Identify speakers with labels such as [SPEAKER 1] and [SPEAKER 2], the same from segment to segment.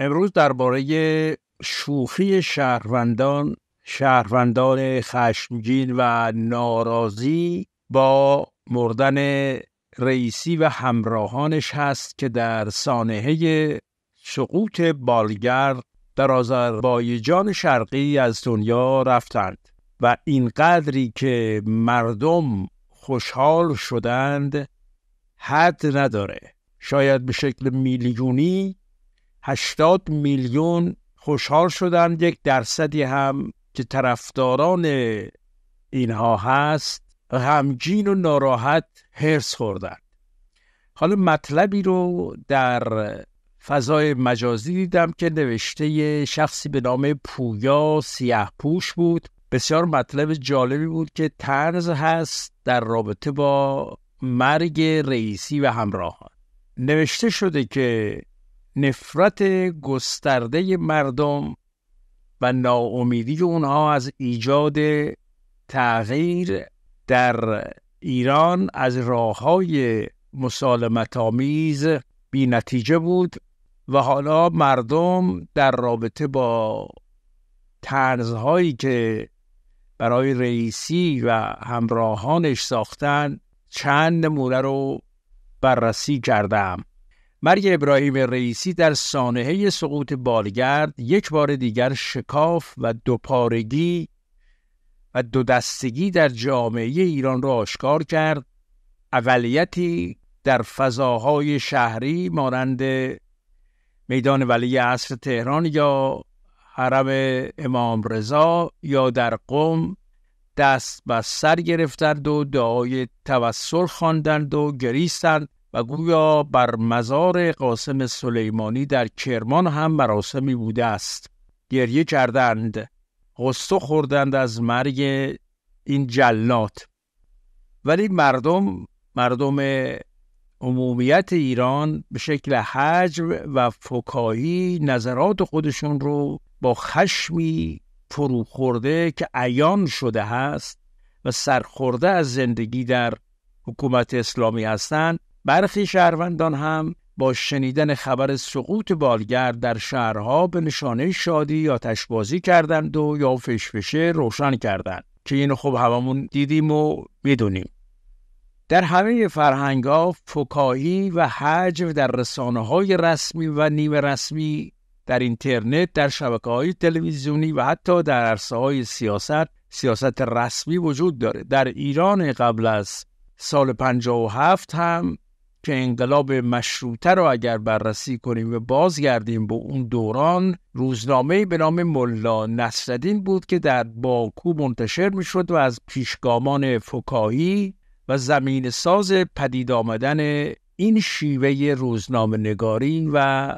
[SPEAKER 1] امروز درباره شوخی شهروندان شهروندان خشمگین و ناراضی با مردن رئیسی و همراهانش هست که در سانحه سقوط بالگرد در آذربایجان شرقی از دنیا رفتند و اینقدری که مردم خوشحال شدند حد نداره شاید به شکل میلیونی 80 میلیون خوشحال شدند یک درصدی هم که طرفداران اینها هست همجین و ناراحت هرس خوردن حالا مطلبی رو در فضای مجازی دیدم که نوشته شخصی به نام پویا سیاه پوش بود بسیار مطلب جالبی بود که طرز هست در رابطه با مرگ رئیسی و همراهان نوشته شده که نفرت گسترده مردم و ناامیدی اونها از ایجاد تغییر در ایران از راه های مسالمت آمیز بی نتیجه بود و حالا مردم در رابطه با طرزهایی که برای رئیسی و همراهانش ساختن چند نمونه رو بررسی کردم مرگ ابراهیم رئیسی در سانحه سقوط بالگرد یک بار دیگر شکاف و دوپارگی و دو دستگی در جامعه ایران را آشکار کرد اولیتی در فضاهای شهری مانند میدان ولی عصر تهران یا حرم امام رضا یا در قم دست و سر گرفتند و دعای توسل خواندند و گریستند گویا بر مزار قاسم سلیمانی در کرمان هم مراسمی بوده است گریه کردند غصه خوردند از مرگ این جلات ولی مردم مردم عمومیت ایران به شکل حجم و فکاهی نظرات خودشون رو با خشمی فرو خورده که عیان شده است و سرخورده از زندگی در حکومت اسلامی هستند برخی شهروندان هم با شنیدن خبر سقوط بالگرد در شهرها به نشانه شادی تشبازی کردند و یا فشفشه روشن کردند که اینو خوب هممون دیدیم و میدونیم در همه فرهنگ ها و حجم در رسانه های رسمی و نیمه رسمی در اینترنت در شبکه های تلویزیونی و حتی در عرصه های سیاست سیاست رسمی وجود داره در ایران قبل از سال 57 هم که انقلاب مشروطه رو اگر بررسی کنیم و بازگردیم به اون دوران روزنامه به نام ملا نصردین بود که در باکو منتشر میشد و از پیشگامان فکایی و زمین ساز پدید آمدن این شیوه روزنامه نگاری و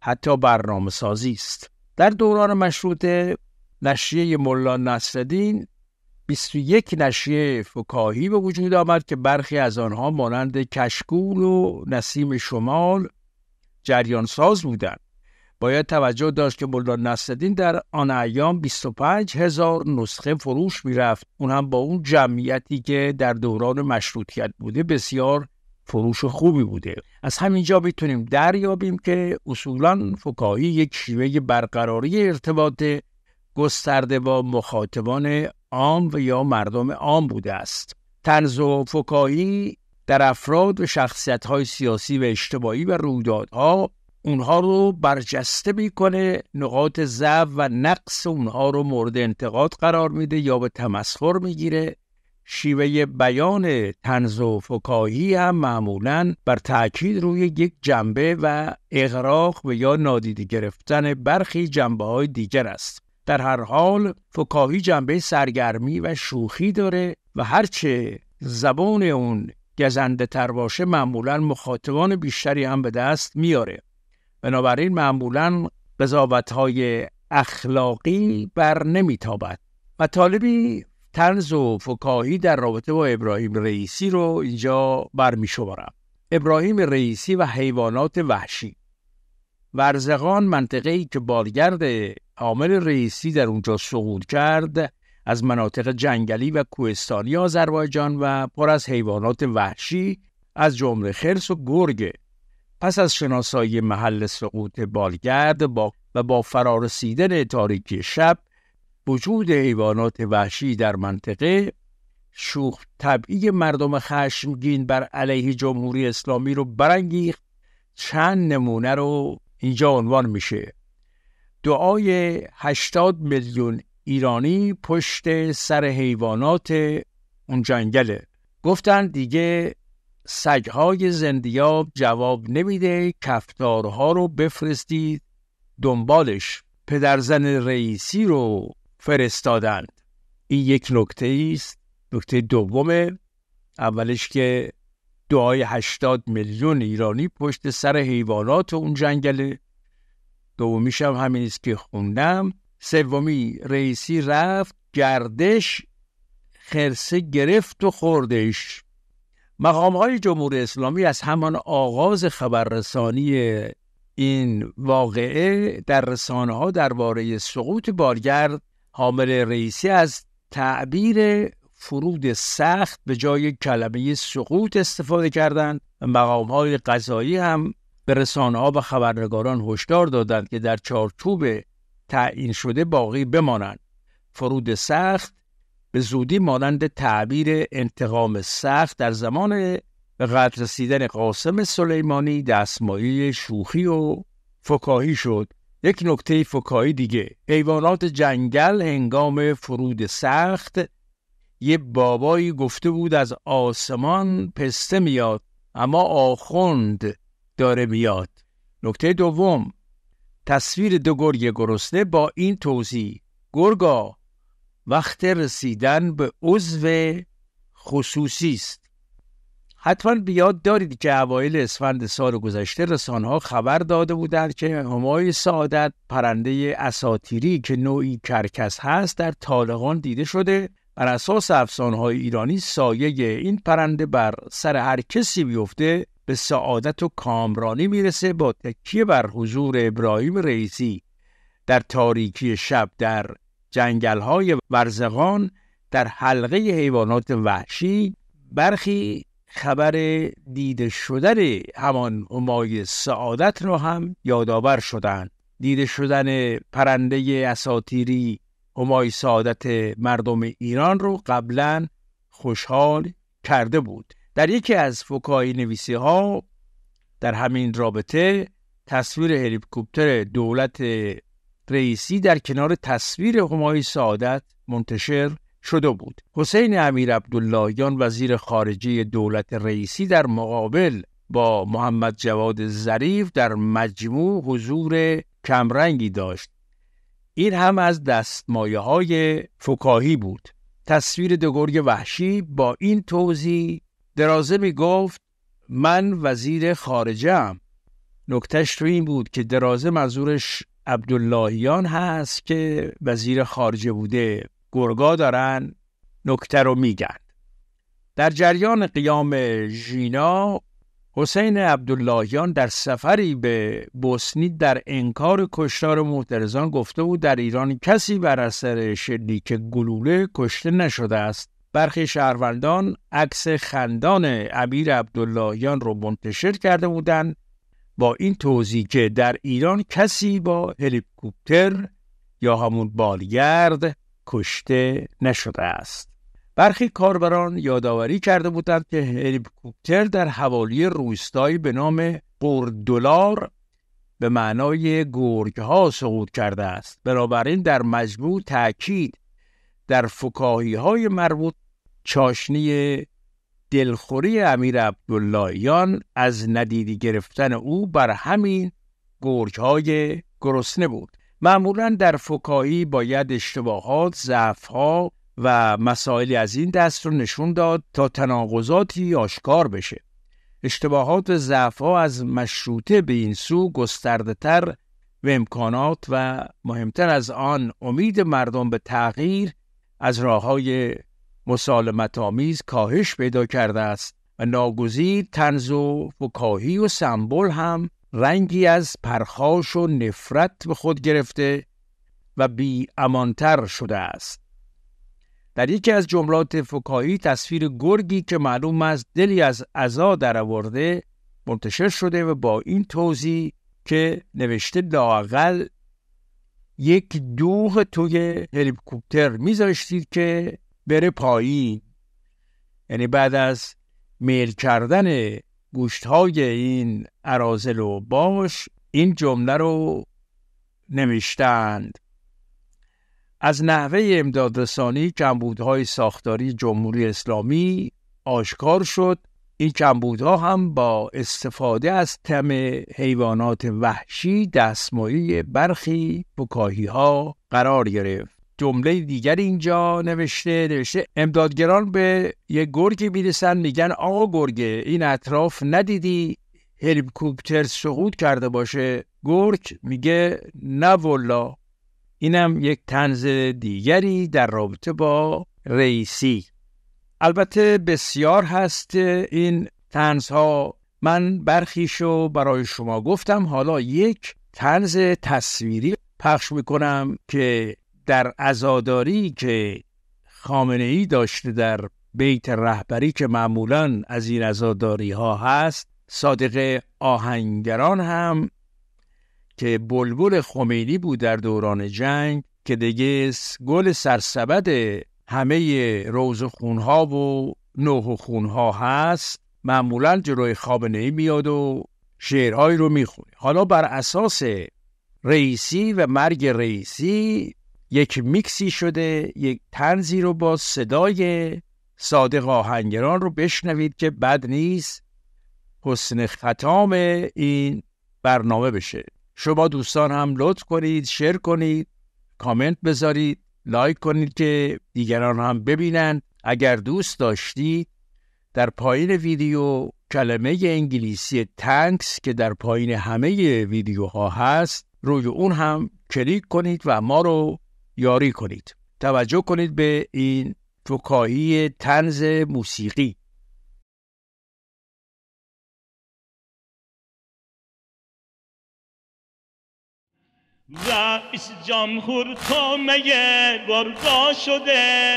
[SPEAKER 1] حتی برنامه سازی است در دوران مشروطه نشریه ملا نصردین 21 نشریه فکاهی به وجود آمد که برخی از آنها مانند کشکول و نسیم شمال جریان ساز بودند باید توجه داشت که ملا نصرالدین در آن ایام 25 هزار نسخه فروش رفت. اون هم با اون جمعیتی که در دوران مشروطیت بوده بسیار فروش خوبی بوده از همینجا میتونیم دریابیم که اصولا فکاهی یک شیوه برقراری ارتباط گسترده با مخاطبان عام و یا مردم عام بوده است تنز و فکایی در افراد و شخصیت های سیاسی و اجتماعی و رویدادها اونها رو برجسته میکنه نقاط ضعف و نقص اونها رو مورد انتقاد قرار میده یا به تمسخر میگیره شیوه بیان تنز و فکاهی هم معمولا بر تاکید روی یک جنبه و اغراق و یا نادیده گرفتن برخی جنبه های دیگر است در هر حال فکاهی جنبه سرگرمی و شوخی داره و هرچه زبان اون گزنده تر باشه معمولا مخاطبان بیشتری هم به دست میاره بنابراین معمولا قضاوت های اخلاقی بر نمیتابد مطالبی تنز و فکاهی در رابطه با ابراهیم رئیسی رو اینجا برمی ابراهیم رئیسی و حیوانات وحشی ورزقان منطقه ای که بالگرد عامل رئیسی در اونجا سقوط کرد از مناطق جنگلی و کوهستانی آذربایجان و پر از حیوانات وحشی از جمله خرس و گرگ پس از شناسایی محل سقوط بالگرد با و با فرارسیدن تاریکی شب وجود حیوانات وحشی در منطقه شوخ طبعی مردم خشمگین بر علیه جمهوری اسلامی رو برانگیخت چند نمونه رو اینجا عنوان میشه دعای 80 میلیون ایرانی پشت سر حیوانات اون جنگله گفتن دیگه سگهای زندیاب جواب نمیده کفتارها رو بفرستید دنبالش پدرزن رئیسی رو فرستادند این یک نکته است نکته دومه اولش که دعای 80 میلیون ایرانی پشت سر حیوانات اون جنگله دومیش هم همین است که خوندم سومی رئیسی رفت گردش خرسه گرفت و خوردش مقام های جمهوری اسلامی از همان آغاز خبررسانی این واقعه در رسانه ها درباره سقوط بارگرد حامل رئیسی از تعبیر فرود سخت به جای کلمه سقوط استفاده کردند مقام های قضایی هم به ها و خبرنگاران هشدار دادند که در چارچوب تعیین شده باقی بمانند فرود سخت به زودی مانند تعبیر انتقام سخت در زمان به رسیدن قاسم سلیمانی دستمایی شوخی و فکاهی شد یک نکته فکاهی دیگه حیوانات جنگل هنگام فرود سخت یه بابایی گفته بود از آسمان پسته میاد اما آخوند داره میاد نکته دوم تصویر دو گرگ گرسنه با این توضیح گرگا وقت رسیدن به عضو خصوصی است حتما بیاد دارید که اوایل اسفند سال گذشته رسانه‌ها خبر داده بودند که همای سعادت پرنده اساتیری که نوعی کرکس هست در طالقان دیده شده بر اساس افسانه‌های ایرانی سایه این پرنده بر سر هر کسی بیفته به سعادت و کامرانی میرسه با تکیه بر حضور ابراهیم رئیسی در تاریکی شب در های ورزغان در حلقه حیوانات وحشی برخی خبر دیده شدن همان امای سعادت را هم یادآور شدند دیده شدن پرنده اساتیری امای سعادت مردم ایران رو قبلا خوشحال کرده بود در یکی از فوکای نویسی ها در همین رابطه تصویر هلیکوپتر دولت رئیسی در کنار تصویر همای سعادت منتشر شده بود حسین امیر عبداللهیان وزیر خارجه دولت رئیسی در مقابل با محمد جواد ظریف در مجموع حضور کمرنگی داشت این هم از دستمایه های فکاهی بود تصویر دگرگ وحشی با این توضیح درازه می گفت من وزیر خارجه ام نکتش تو این بود که درازه منظورش عبداللهیان هست که وزیر خارجه بوده گرگا دارن نکته رو میگن در جریان قیام ژینا حسین عبداللهیان در سفری به بوسنی در انکار کشتار معترضان گفته بود در ایران کسی بر اثر شلیک گلوله کشته نشده است برخی شهروندان عکس خندان امیر عبداللهیان رو منتشر کرده بودند با این توضیح که در ایران کسی با هلیکوپتر یا همون بالگرد کشته نشده است برخی کاربران یادآوری کرده بودند که هلیکوپتر در حوالی روستایی به نام قردولار به معنای گرگ ها سقوط کرده است بنابراین در مجموع تاکید در فکاهی های مربوط چاشنی دلخوری امیر عبداللهیان از ندیدی گرفتن او بر همین گرج های گرسنه بود معمولا در فکاهی باید اشتباهات، ها و مسائلی از این دست رو نشون داد تا تناقضاتی آشکار بشه اشتباهات و ها از مشروطه به این سو گستردهتر و امکانات و مهمتر از آن امید مردم به تغییر از راه های مسالمت آمیز کاهش پیدا کرده است و ناگزیر تنز و فکاهی و سمبل هم رنگی از پرخاش و نفرت به خود گرفته و بی امانتر شده است در یکی از جملات فکاهی تصویر گرگی که معلوم است دلی از در درآورده منتشر شده و با این توضیح که نوشته لاقل یک دوغ توی هلیکوپتر میذاشتید که بره پایین یعنی بعد از میل کردن گوشت های این عرازل و باش این جمله رو نمیشتند. از نحوه امدادرسانی کمبودهای ساختاری جمهوری اسلامی آشکار شد این کمبودها هم با استفاده از تم حیوانات وحشی دستمایه برخی بکاهی ها قرار گرفت جمله دیگر اینجا نوشته نوشته امدادگران به یه گرگی میرسن میگن آقا گرگه این اطراف ندیدی هلیکوپتر سقوط کرده باشه گرگ میگه نه والا اینم یک تنز دیگری در رابطه با رئیسی البته بسیار هست این ها من برخیشو برای شما گفتم حالا یک تنز تصویری پخش میکنم که در ازاداری که خامنه ای داشته در بیت رهبری که معمولا از این ازاداری ها هست صادق آهنگران هم که بلبل خمینی بود در دوران جنگ که دیگه گل سرسبد همه روز خونها و نه خونها هست معمولا جلوی خواب میاد و شعرهایی رو میخونه حالا بر اساس رئیسی و مرگ رئیسی یک میکسی شده یک تنزی رو با صدای صادق آهنگران رو بشنوید که بد نیست حسن ختام این برنامه بشه شما دوستان هم لطف کنید شیر کنید کامنت بذارید لایک کنید که دیگران هم ببینن اگر دوست داشتید در پایین ویدیو کلمه انگلیسی تنکس که در پایین همه ویدیوها هست روی اون هم کلیک کنید و ما رو یاری کنید توجه کنید به این فکاهی تنز موسیقی رئیس جمهور تومه
[SPEAKER 2] گرگا شده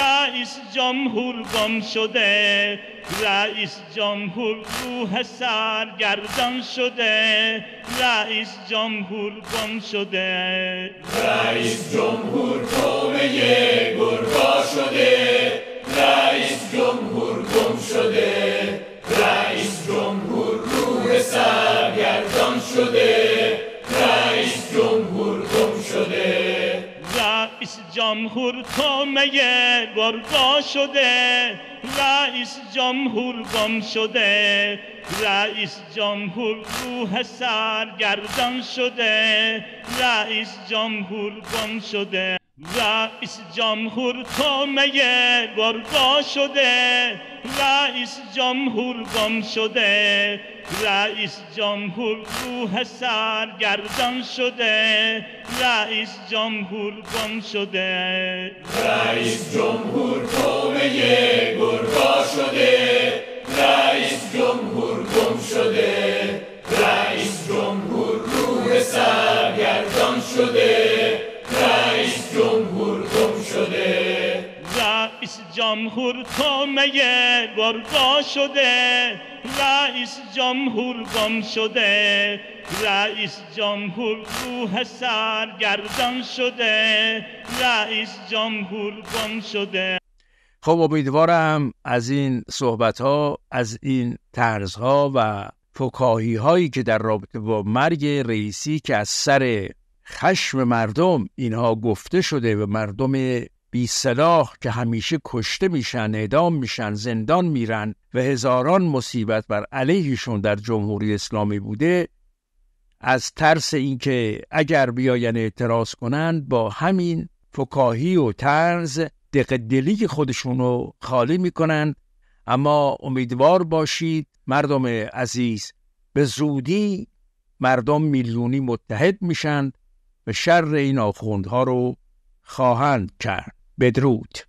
[SPEAKER 2] رئیس جمهور گم شده رئیس جمهور روح سرگردان شده رئیس جمهور گم شده رئیس جمهور تومه بارگاه شده رئیس جمهور گم شده رئیس جمهور روح سرگردان شده رئیس جمهور گم شده رئیس جمهور تومه گرگا شده رئیس جمهور گم شده رئیس جمهور روح سرگردان شده رئیس جمهور گم شده رئیس جمهور تومه گرگا شده رئیس جمهور گم شده رئیس
[SPEAKER 1] جمهور روح سرگردان شده
[SPEAKER 2] جمهور تامه گرگا شده رئیس جمهور گم شده رئیس جمهور روح سرگردان شده رئیس جمهور گم شده
[SPEAKER 1] خب امیدوارم از این صحبت ها از این طرز ها و فکاهی هایی که در رابطه با مرگ رئیسی که از سر خشم مردم اینها گفته شده و مردم بی که همیشه کشته میشن، اعدام میشن، زندان میرن و هزاران مصیبت بر علیهشون در جمهوری اسلامی بوده از ترس اینکه اگر بیاین اعتراض کنند با همین فکاهی و ترز دقدلی خودشون رو خالی میکنند اما امیدوار باشید مردم عزیز به زودی مردم میلیونی متحد میشند و شر این آخوندها رو خواهند کرد بدرود